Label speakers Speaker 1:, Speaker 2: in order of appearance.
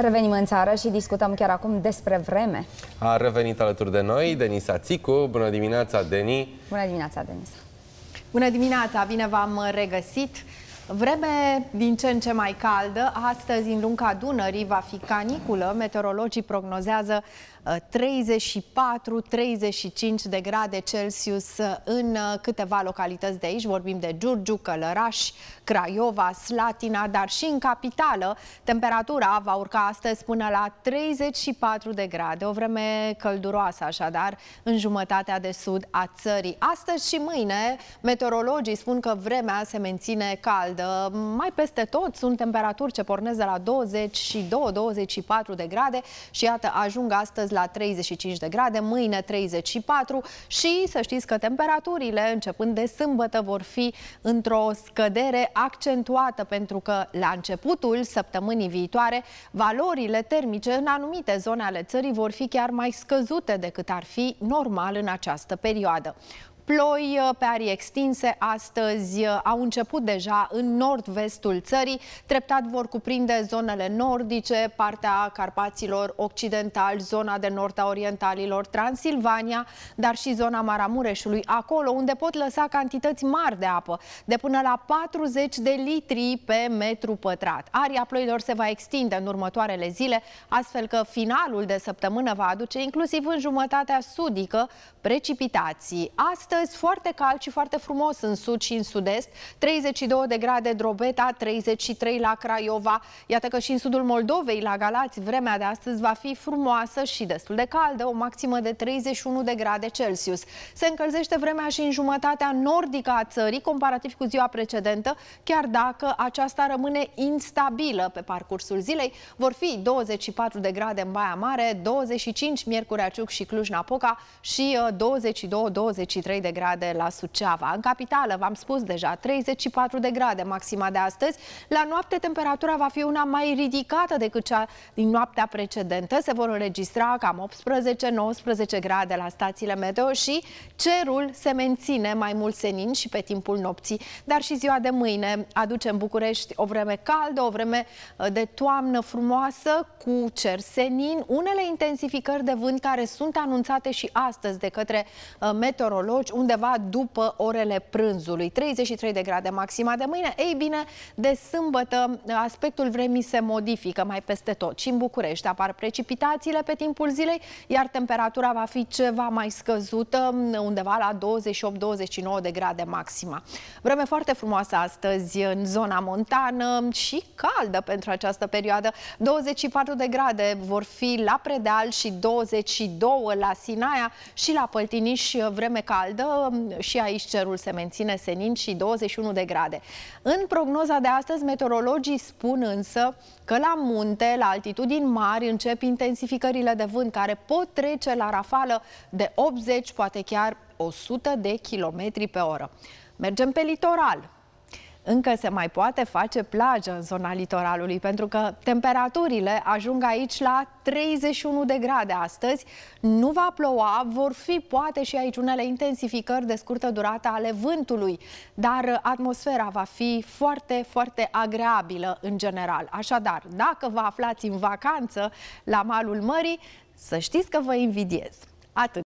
Speaker 1: Revenim în țară și discutăm chiar acum despre vreme. A revenit alături de noi Denisa Țicu. Bună dimineața, Deni! Bună dimineața, Denisa! Bună dimineața, bine v-am regăsit! Vreme din ce în ce mai caldă, astăzi în lunga Dunării va fi caniculă, meteorologii prognozează 34-35 uh, de grade Celsius uh, în uh, câteva localități de aici, vorbim de Giurgiu, Călăraș, Craiova, Slatina, dar și în capitală temperatura va urca astăzi până la 34 de grade, o vreme călduroasă așadar în jumătatea de sud a țării. Astăzi și mâine meteorologii spun că vremea se menține caldă zăpadă. Uh, mai peste tot sunt temperaturi ce pornesc de la 22-24 de grade și iată ajung astăzi la 35 de grade, mâine 34 și să știți că temperaturile începând de sâmbătă vor fi într-o scădere accentuată pentru că la începutul săptămânii viitoare valorile termice în anumite zone ale țării vor fi chiar mai scăzute decât ar fi normal în această perioadă. Ploi uh, pe arii extinse astăzi uh, au început deja în nord-vestul țării. Treptat vor cuprinde zonele nordice, partea Carpaților Occidental, zona de nord a Orientalilor, Transilvania, dar și zona Maramureșului, acolo unde pot lăsa cantități mari de apă, de până la 40 de litri pe metru pătrat. Aria ploilor se va extinde în următoarele zile, astfel că finalul de săptămână va aduce inclusiv în jumătatea sudică precipitații. Astăzi Astăzi foarte cald și foarte frumos în sud și în sud-est, 32 de grade Drobeta, 33 la Craiova. Iată că și în sudul Moldovei, la Galați, vremea de astăzi va fi frumoasă și destul de caldă, o maximă de 31 de grade Celsius. Se încălzește vremea și în jumătatea nordică a țării, comparativ cu ziua precedentă, chiar dacă aceasta rămâne instabilă pe parcursul zilei. Vor fi 24 de grade în Baia Mare, 25 Miercurea Ciuc și Cluj-Napoca și 22-23 uh, de de grade la Suceava. În capitală, v-am spus deja, 34 de grade maxima de astăzi. La noapte temperatura va fi una mai ridicată decât cea din noaptea precedentă. Se vor înregistra cam 18-19 grade la stațiile meteo și cerul se menține mai mult senin și pe timpul nopții. Dar și ziua de mâine aduce în București o vreme caldă, o vreme ă, de toamnă frumoasă cu cer senin, unele intensificări de vânt care sunt anunțate și astăzi de către ă, meteorologi, undeva după orele prânzului. 33 de grade maxima de mâine. Ei bine, de sâmbătă aspectul vremii se modifică mai peste tot. Și în București apar precipitațiile pe timpul zilei, iar temperatura va fi ceva mai scăzută, undeva la 28-29 de grade maxima. Vreme foarte frumoasă astăzi în zona montană și caldă pentru această perioadă. 24 de grade vor fi la Predeal și 22 la Sinaia și la Păltiniș vreme caldă grămadă um, și aici cerul se menține senin și 21 de grade. În prognoza de astăzi, meteorologii spun însă că la munte, la altitudini mari, încep intensificările de vânt care pot trece la rafală de 80, poate chiar 100 de km pe oră. Mergem pe litoral, încă se mai poate face plajă în zona litoralului, pentru că temperaturile ajung aici la 31 de grade astăzi. Nu va ploua, vor fi poate și aici unele intensificări de scurtă durată ale vântului, dar atmosfera va fi foarte, foarte agreabilă în general. Așadar, dacă vă aflați în vacanță la malul mării, să știți că vă invidiez. Atât.